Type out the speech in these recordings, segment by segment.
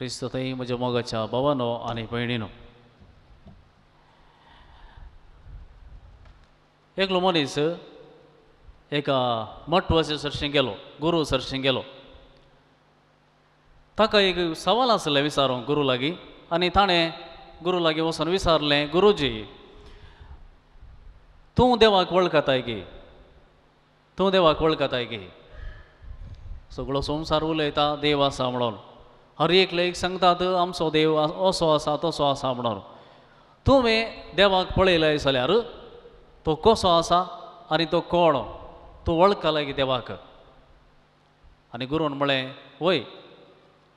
थंय म्हज्या मोगाच्या भावानो आणि भयणीनो एकलो मनीस एका म्हत्वाचे सरशें गेलो गुरू सरशें गेलो ताका एक सवाल आसले विचारूंक गुरू लागीं आनी ताणें गुरू लागीं वचून विचारलें गुरुजी तूं देवाक वळखताय गे तूं देवाक वळखताय गे सगळो संवसार उलयता देव आसा म्हणून हर एक लेख सांगतात आमचो देव असो आसा तसो आसा म्हणून तुवें देवाक पळयलें जाल्यार तो कसो आसा आनी तो कोण तो वळखला की देवाक आनी गुरून म्हळें वय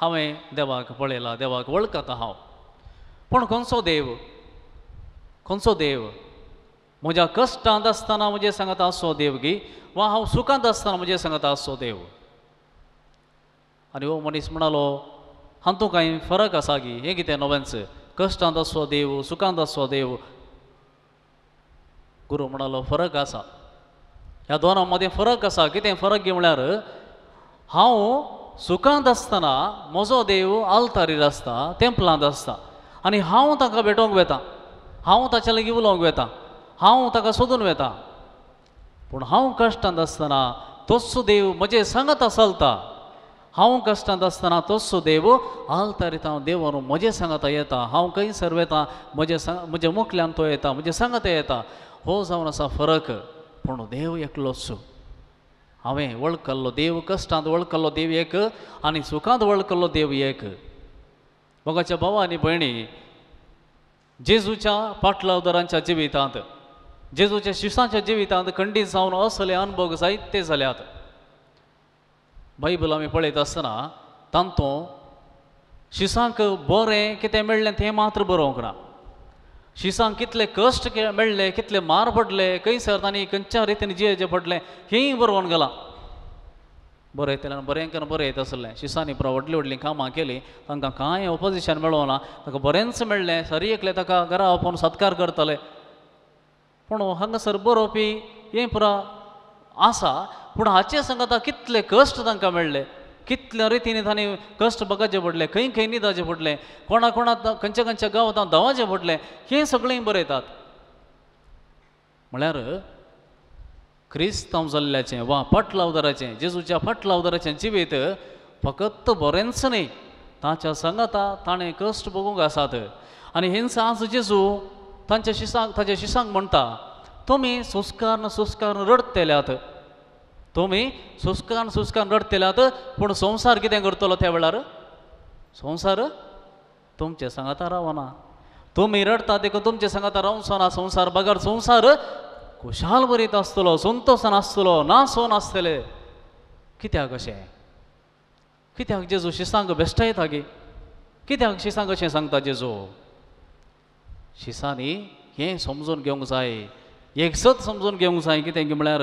हांवें देवाक पळयला देवाक वळखता हांव पूण खंयचो देव खंयचो देव म्हज्या कश्टांत आसतना म्हजें सांगता असो देव गी वा हांव सुखांत आसतना म्हजे सांगता असो देव आनी हो मनीस म्हणालो हातूंत कांय फरक असा की हे कितें नव्यांच कश्टांत असो देव सुखांत असो देव गुरू म्हणालो फरक असा ह्या दोना मध्ये फरक असा कितें फरक घे म्हळ्यार हांव सुखांत आसतना म्हजो देव आलतारीर आसता तेंपलांत आसता आनी हांव ताका भेटोक वेता हांव ताचे लागीं उलोवंक वेता हांव ताका सोदून वेता पूण हांव कश्टांत आसतना तोच देव म्हजे सांगत असलता हांव कश्टांत आसतना तस्सो देव आलता रिता देवर म्हजे सांगाता येता हांव खंय सर्व येता म्हजे सांग म्हजे मुखल्यान तो येता म्हजे सांगाता येता हो जावन आसा फरक पूण देव एकलोच हांवें वळखल्लो देव कश्टांत वळखल्लो देव एक आनी सुखांत वळखल्लो देव एक मोगाच्या भाव आनी भयणी जेजूच्या पाटलावदारांच्या जिवितांत जेजूच्या शिशांच्या जिवितांत खंडीत जावन असले अनुभव साहित्य जाल्यात बायबल आम्ही पळयत आसतना तांतूं शिसांक बरें कितें मेळ्ळें तें मात्र बरोवंक ना शिसांक कितले कश्ट मेळ्ळे कितले मार पडले खंयसर तांणी खंयच्या रितीन जे पडले हेंय बरोवन गेलां बरयतल्यान करून बरयत आसलें शिसांनी पुरो व्हडलीं व्हडलीं कामां केलीं तांकां कांय ऑपोजिशन मेळोना ना ताका बरेंच मेळ्ळें सरी एकलें ताका घरा ओपन सत्कार करतले पूण हांगासर बरोवपी हें पुरा आसा पूण हाचे संगता कितले कश्ट तांकां मेळ्ळे कितल्या रितीन तांणी कश्ट बघाचे पडले खंय खंय न्हिदाचे पडले कोणा कोणा खंयच्या खंयच्या गांवांत धांवाचें पडले हें सगळें बरयतात म्हळ्यार क्रिस्तांव जाल्ल्याचें वा फाटलावदाराचें जेजूच्या फाटलावदाराचें जिवीत फकत बरेंच न्ही ताच्या संगता ताणें कश्ट भोगूंक आसात आनी हिंसा आज जेजू तांच्या शिसांक ताच्या शिसांक म्हणटा तुम्ही सुस्कान सुस्कार रडतेल्यात तुम्ही सुस्कान सुस्कान रडतेल्यात पण संसार कितें करतलो त्या वेळार संसार तुमचे सांगाता रावना तुम्ही रडता देखून तुमचे सांगाता सोना संसार बगर संसार खुशाल बरीत आसतलो संतोष आसतलो ना सोन आसतले कित्याक अशें कित्याक जेजू शिसांक बेश्टायता गे कित्याक शिसांक अशें सांगता जेजू शिसांनी हें समजून घेवंक जाय एकसत समजून घेवंक जाय कितें म्हळ्यार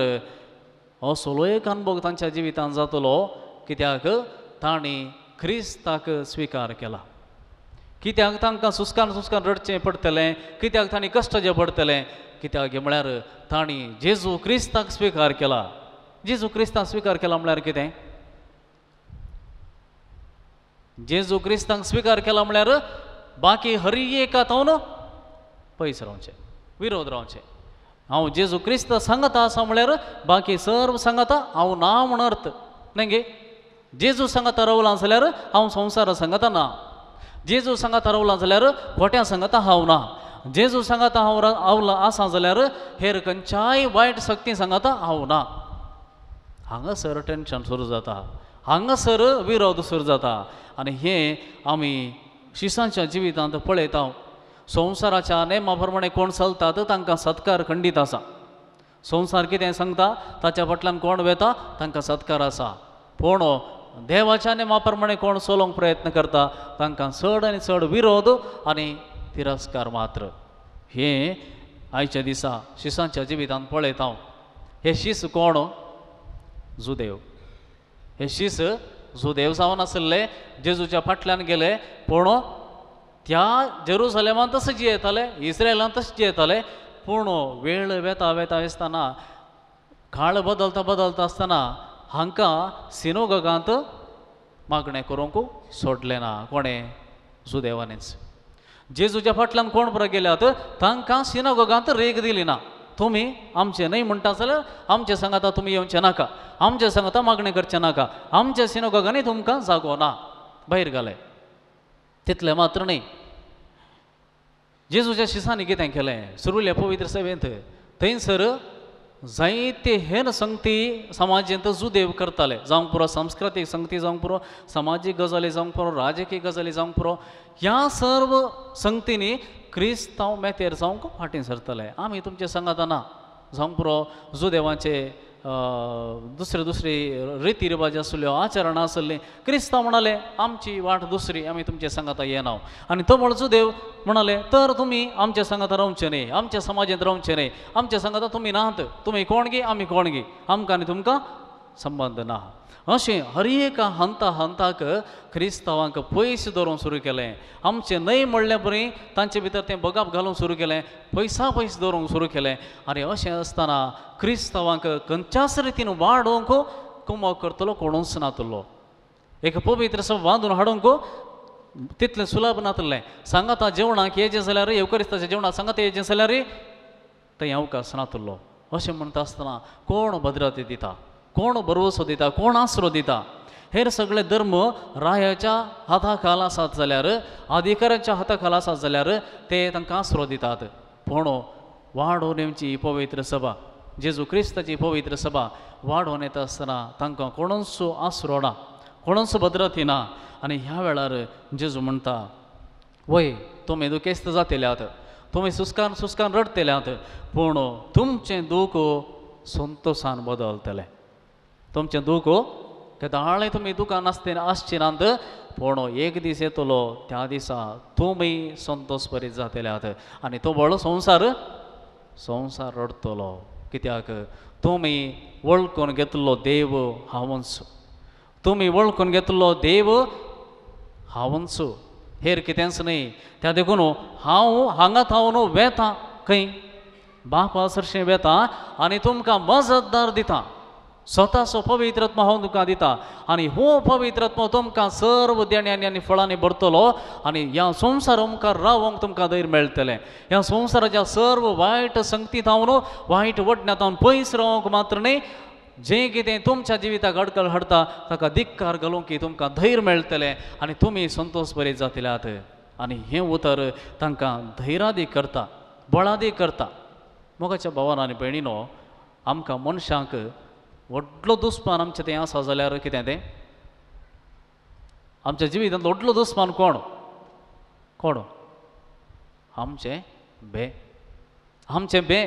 हो सोलो एक अनुभव तांच्या जिवितांत जातलो कित्याक तांणी क्रिस्ताक स्विकार केला कित्याक तांकां सुस्कान सुस्कान रडचें पडटलें कित्याक तांणी कश्ट जे पडटले कित्याक म्हळ्यार तांणी जेजू क्रिस्ताक स्विकार केला जेजू क्रिस्ताक स्विकार केला म्हळ्यार कितें जेजू क्रिस्तांक स्विकार केला म्हळ्यार बाकी हरी एकातावन पयस रावचें विरोध रावचें हा जेजू क्रिस्त संगत असा म्हणल्यावर बाकी सर्व संगत हा ना म्हण अर्थ नाही गे जेजू संगत रवला असल्यावर हा संसार संगत ना जेजू संगत रवला असल्यावर खोट्या सांगत हाव ना जेजू संगत हा आवला असा जाल्यावर हेर खंयच्याय वाईट शक्ती सांगत हाव ना हंगसर टेन्शन सुरू जाता सर विरोध सुरू जाता आणि हे आम्ही शिशांच्या जिवितांत पळयता संवसाराच्या नेमा प्रमाणे कोण चलतात तांका तांकां सत्कार खंडीत आसा संवसार कितें सांगता ताच्या फाटल्यान कोण वेता तांकां सत्कार आसा पूण देवाच्या नेमा प्रमाणे कोण चलोवंक प्रयत्न करता तांकां चड आनी चड विरोध आनी तिरस्कार मात्र हे आयच्या दिसा शिसांच्या जिवितांत पळयता हांव हे शीस कोण जुदेव हे शीस जुदेव जावन आसले जेजूच्या फाटल्यान गेले पूण त्या जेरुसलेमान तसं जियेताले इस्रायलान तसं जियेताले पूण वेळ वेता वेता आसतना काळ बदलता बदलता आसतना हांकां सिनोगगांत मागणें करूंक सोडलें ना कोणें जुदेवानेच जेजूच्या फाटल्यान कोण बरं गेल्यात तांकां सिनोगगांत रेग दिली ना तुम्ही आमचे नाही म्हणटा जाल्यार आमचे सांगाता तुम्ही येवचे नाका आमचे सांगाता मागणें करचें नाका आमच्या सिनोगगांनी तुमकां जागो ना भायर घाले तितलें मात्र न्ही जेजूच्या शिसाने தேங்கல சுருள் எப்போ पवित्र சேவேந்து थंय सर जायते हेन संगती समाजेंत जुदेव करताले जावं पुरो संस्कृतीक संगती जावंक पुरो समाजीक गजाली जावंक पुरो राजकीय गजाली जावंक पुरो ह्या सर्व संगतींनी क्रिस्तांव मेतेर जावंक फाटीं सरतले आमी तुमचे संगतना जावं पुरो जुदेवाचे दुसरे दुसरे रिवाज असले आचरण असले क्रिस्तांव म्हणाले आमची वाट दुसरी आम्ही तुमच्या सांगाता येणार आणि तो म्हणचो देव म्हणाले तर तुम्ही आमच्या संगात रावचे नाही आमच्या समाजात रावचे नाही आमच्या सांगाता तुम्ही नात तुम्ही कोण गे आम्ही कोण गे आमकां आणि तुमकां ಸಂಬಂಧನ हर एक हंत हंताक क्रिस्तावांक पयस धरूंक सुरू केले आमचे न्हय म्हणले बरी तांचे भितर ते बगाप घालून सुरू केले पैसा पयस दवरूंक सुरू केले अरे अशें असताना क्रिस्तवांक खंयच्याच रितीन वाडोवंक कुमाव करतलो कोणूच नातलो एक पवित्र सब बांदून हाडूंक तितलें सुलभ नातलें सांगाता जेवणाक येजें जाल्यार येवकरिस्ताच्या जेवणाक सांगाता येजें जाल्यार ते अवकाश नातलो अशें म्हणटा आसतना कोण भद्रते दिता कोण भरवसो दिता कोण आसरो दिता हेर सगळे धर्म रायाच्या हाता खाला आसात जाल्यार अधिकाऱ्यांच्या हाता खाला आसात जाल्यार ते तांकां आसरो दितात पूण वाडोनेमची पवित्र सभा जेजू क्रिस्ताची पवित्र सभा वाड येता आसतना तांकां कोणसो आसरो ना कोणसो भद्रती ना आनी ह्या वेळार जेजू म्हणटा वय तुमी दुखेस्त जातेल्यात तुमी सुस्कान सुस्कान रडतल्यात पूण तुमचें दूख संतोषान बदलतले तुमचें दूख कदाळे तुमी दुकान आसतना आसचे नात पण एक दीस येतलो त्या दिसा तुम्ही संतोष परीत जातल्यात आनी तो व्हडलो संसार संवसार रडतलो कित्याक तुमी वळखून घेतलो देव हावंस तुम्ही वळखून घेतलो देव हावंस हेर कितेंच न्ही त्या देखून हांव हांगा थावन वेता खंय बापा सरशें वेता आनी तुमकां मजतदार दिता स्वतः पवित्रत्म हांव तुका दिता आनी हो पवित्रत्म तुमका सर्व देण्यांनी आणि फळांनी भरतलो आणि ह्या संसार मुखार रावंक तुमका धैर्य मेळटलें या संसाराच्या सर्व वाईट संगती हांव वाईट वायट वडण्यांत हांव पयस रावंक मात्र न्ही जें कितें तुमच्या जिविताक अडकल हाडटा ताका धिक्कार घालूंक की तुमकां धैर्य मेळटलें आनी तुमी संतोष बरे जातल्यात आनी हें उतर तांकां धैरादी करता बळादी करता मोगाच्या भावान आनी भयणीनो आमकां मनशांक व्हडलो दुस्मान आमचें तें आसा जाल्यार कितें तें आमच्या जिवितांत व्हडलो दुस्मान कोण कोण आमचें बे आमचें बे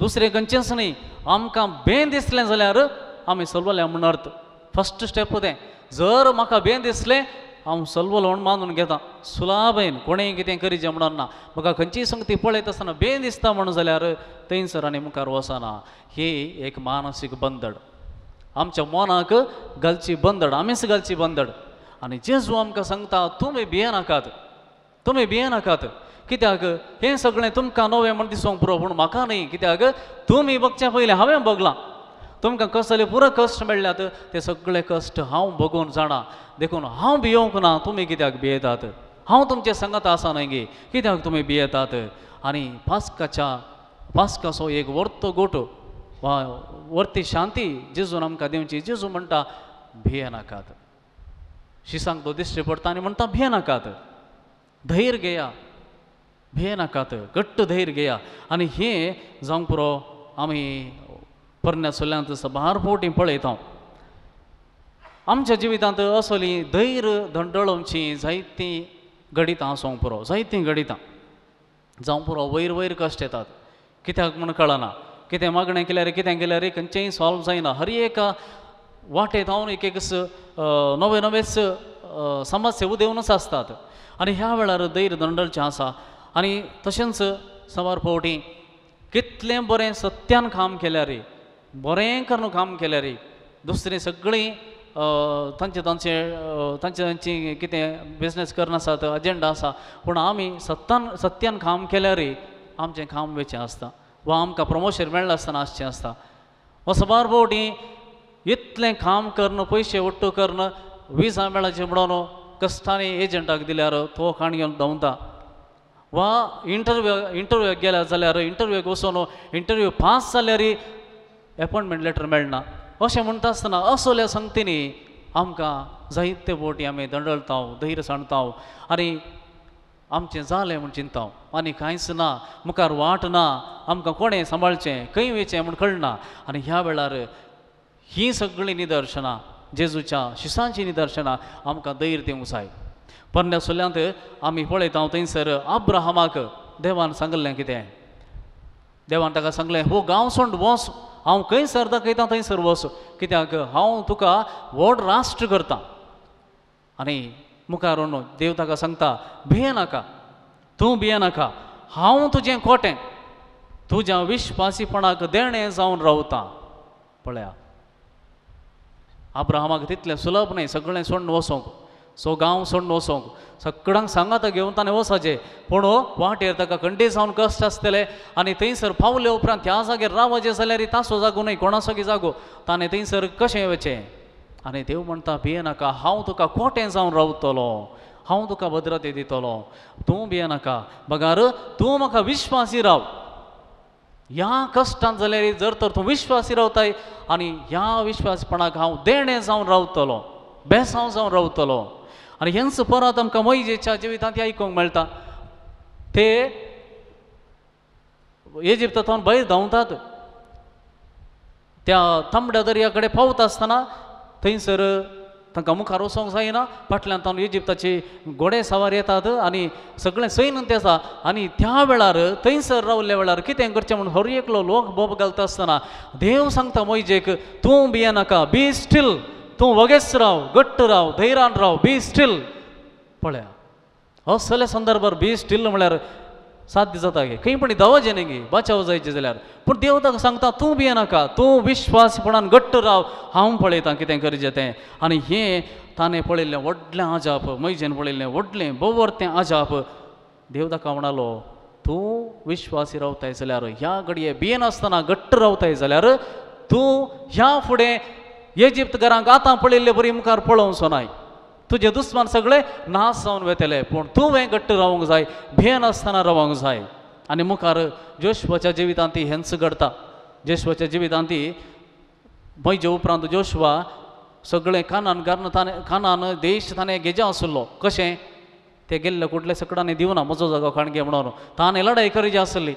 दुसरे खंयचेंच न्ही आमकां बें दिसलें जाल्यार आमी सोलवलें म्हूण अर्थ फस्ट स्टेप तें जर म्हाका बें दिसलें हांव सल्व लोण मानून घेता सुलाबेन कोणेंय कितें करी जमणार ना म्हाका खंयचीय संगती पळयत आसतना बेन दिसता म्हणून जाल्यार थंयसर आनी मुखार वचना ही एक मानसीक बंदड आमच्या मनाक घालची बंदड आमीच घालची बंदड आनी जेजू आमकां सांगता तुमी भियेनाकात तुमी भियेनाकात कित्याक हें सगळें तुमकां नवें म्हण दिसोंक पुरो पूण म्हाका न्ही कित्याक तुमी बघच्या पयलीं हांवें बघलां तुमकां कसले पुरो कश्ट मेळ्ळ्यात ते सगळे कश्ट हांव भोगून जाणा देखून हांव भियोंक ना तुमी कित्याक भियेतात हांव तुमचे संगत आसा न्हय गे कित्याक तुमी भियेतात आनी पास्काच्या पास्काचो एक वर्तो गोटो वा वर्ती शांती जेजून आमकां दिवची जेजू म्हणटा नाकात शिसांक तो दिश्टी पडटा आनी म्हणटा नाकात धैर घेया नाकात घट्ट धैर घेया आनी हे जावंक पुरो आमी പറഞ്ഞ सभार സഭാർപോട്ടി പളയത്താം आमच्या जिवितांत असली धैर्य धंडळोवची जायतीं घडितां आसूंक पुरो जायतीं घडितां जावं पुरो वयर वयर कश्ट येतात कित्याक म्हूण कळना कितें मागणें केल्यार कितें केल्यार रे खंयचेंय सॉल्व जायना हर एक वाटे जावन एक एक नवे नवे समस्या उदेवनच आसतात आनी ह्या वेळार धैर्य दंडळचें आसा आनी तशेंच सवार फावटी कितलें बरें सत्यान काम केल्यार बरें करून काम केल्यारी रे दुसरें सगळीं तांचे तांचे तांचे तांची कितें बिजनेस करनासत अजेंडा आसा पूण आमी सत्तान सत्यान काम केल्यार रे आमचें काम वेचें आसता वा आमकां प्रमोशन मेळ्ळें आसतना आसचें आसता हो सबार बोटी इतलें काम करून पयशे ओट्टू करून विजा मेळाचे म्हणून कश्टांनी एजंटाक दिल्यार तो खाण घेवन धांवता वा इंटरव्यू इंटरव्यूक गेल्या जाल्यार इंटरव्यूक वचून इंटरव्यू पास जाल्यार एपॉइंटमेंट लेटर मेळना अशें म्हणटा आसतना असल्या संगतीनी आमकां जायते बोटी आमी दंडलता धैर्य सांडताव आनी आमचें जालें म्हूण चिंताव आनी कांयच ना मुखार वाट ना आमकां कोणें सांबाळचें खंय वेचें म्हूण कळना आनी ह्या वेळार हीं सगळीं निदर्शनां जेजूच्या शिसांची निदर्शनां आमकां धैर्य दिवंक जाय पोरण्या सुल्ल्यांत आमी पळयता थंयसर आब्राहमाक देवान सांगलें कितें देवान ताका सांगलें हो गांवसोंड वोस हांव खंय सरदा कयता थंय सर वस कित्याक हांव तुका व्हड राष्ट्र करतां आनी मुखार व्हरून देव ताका सांगता भिये नाका तूं भिये नाका हांव तुजें खोटें तुज्या विश्वासीपणाक देणें जावन रावता पळया आब्रहामाक तितलें सुलभ न्हय सगळें सोडून वचोंक सो गांव सण वसोंक सगळ्यांक सांगाता घेवन ताणें वचचें पूण वाटेर ताका कंटे सावन कश्ट आसतले आनी थंयसर पावले उपरांत त्या जाग्यार रावचें जाल्यार तासो जागो न्हय कोणासोगी जागो ताणें थंयसर कशें येवचें आनी देव म्हणटा भियेनाका हांव तुका कोटें जावन रावतलो हांव तुका भद्रते दितलो तूं भियेनाका बगार तूं म्हाका विश्वासी राव ह्या कश्टान जाल्यार जर तर तूं विश्वासी रावताय आनी ह्या विश्वासपणाक हांव देणें जावन रावतलो बेसांव जावन रावतलो आणि हेंच परत आमकां मयजेच्या जिवितांत आयकूंक मेळटा ते इजिप्तांतल्यान भायर धांवतात त्या तांबड्या दर्या कडेन पावता आसतना थंयसर तांकां मुखार वचोंक जायना फाटल्यान तांणी इजिप्ताची घोडे सवार येतात आनी सगळें सैन आसा आनी त्या वेळार थंयसर रावल्या वेळार कितें करचें म्हूण हर एकलो लोक बोब घालता आसतना देव सांगता मोयजेक तूं भियेनाका बी स्टील तूं वगेस राव घट्ट राव धैरान राव बी स्टील पळया असले संदर्भात बी स्टील म्हळ्यार साध्य जाता गे खंय पण धांव जेणेगी बचाव जायचे जाल्यार पूण देव ताका सांगता तूं भियेनाका तूं विश्वासपणान गट्ट राव हांव पळयतां कितें करचें तें आनी हें ताणें पळयल्लें व्हडलें आजाप मैजेन पळयल्लें व्हडलें बोवर तें आजाप देव ताका म्हणालो तूं विश्वासी रावताय जाल्यार ह्या घडये भियेनासतना घट्ट रावताय जाल्यार तूं ह्या फुडें घरांक आतां पळयल्ले बरी मुखार पळोवंक सोनाय तुझे दुस्मान सगळे नास जावन वेतले पूण तुवें घट्ट रावंक जाय भेन आसतना रावंक जाय आनी मुखार जोशवाच्या जिवितांत ती हेंच घडटा जोशवाच्या जिवितांत ती मैजे उपरांत जोशवा सगळें कानान गर्न ताणें कानान देश ताणें घेजे आसलो कशें ते गेल्ले कुठले सगळ्यांनी दिवना म्हजो जागो खाणगे म्हणून ताणें लढाई करची आसली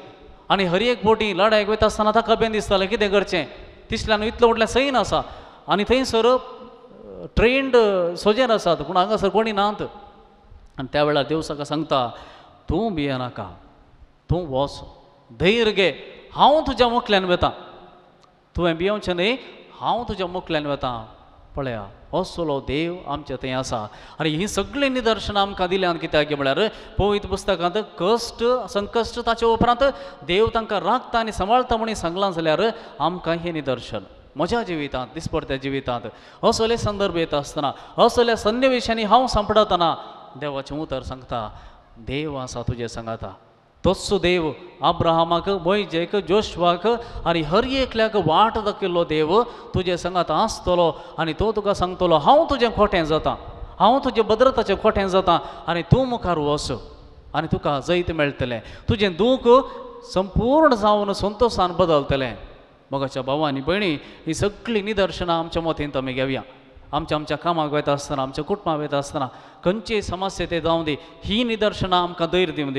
आनी हर एक बोटी लढायक वयता आसतना ताका बेन दिसतालें कितें करचें तिसल्यान इतलो व्हडलें सैन आसा आणि थंयसर ट्रेंड सजेन आसात पूण हांगासर कोणी नात आनी त्या वेळार देव सका सांगता तूं भियेनाका तूं वच धैर्य गे हांव तुज्या मुखल्यान वेतां तुवें भियोवचें न्ही हांव तुज्या मुखल्यान वेतां पळया हो सोलो देव आमचे थंय आसा आनी हीं सगळीं निदर्शनां आमकां दिल्यान कित्याक गे म्हळ्यार पवित पुस्तकांत कश्ट संकश्ट ताचे उपरांत देव तांकां राखता आनी सांबाळता म्हणून सांगलां जाल्यार आमकां हें निदर्शन म्हज्या जिवितांत दिसपट्या जिवितांत असले संदर्भ येत आसतना असल्या सन्निवेशांनी हांव सांपडतना देवाचें उतर सांगता देव आसा तुजे सांगाता तस्सो देव आब्राहमाक मोयजेक जोशवाक आनी हर एकल्याक वाट दाखयल्लो देव तुजे सांगात आसतलो आनी तो तुका सांगतलो हांव तुजें खोटें जाता हांव तुजे भद्रताचें खोटें जाता आनी तूं मुखार वस आनी तुका जैत मेळटलें तुजें दूख संपूर्ण जावन संतोषान बदलतलें मोगाच्या आणि भयणी ही सगळी निदर्शनं आमच्या मतीन आमी घेवया आमच्या आमच्या कामाक वेता आसतना आमच्या कुटुंबाक वेता असताना खंयचीय समस्या ते जावं दी ही निदर्शनं आमकां धैर्य दिवन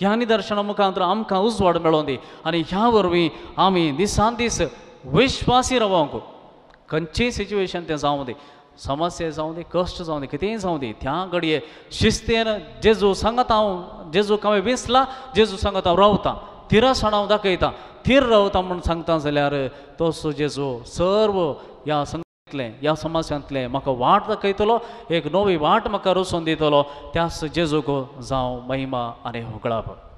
ह्या निदर्शना मुखांतर आमकां उजवाड मेळोवन दी आनी ह्या वरवीं आमी दिसान दीस विश्वासी रावंक खंयचेय सिच्युएशन तें जावं दी समस्या जावं दी कश्ट जावं दी कितेंय जावं दी त्या घडये शिस्तेन जेजू सांगत हांव जेजूक हांवें विसला जेजू सांगत हांव रावतां सणावदा कयता थीर रावता म्हूण सांगता जाल्यार तो सुजेजो सर्व या संगतले या समाजांतले म्हाका वाट दाखयतलो एक नवी वाट म्हाका रोसून दितलो त्या को, जावं महिमा आनी होकळाप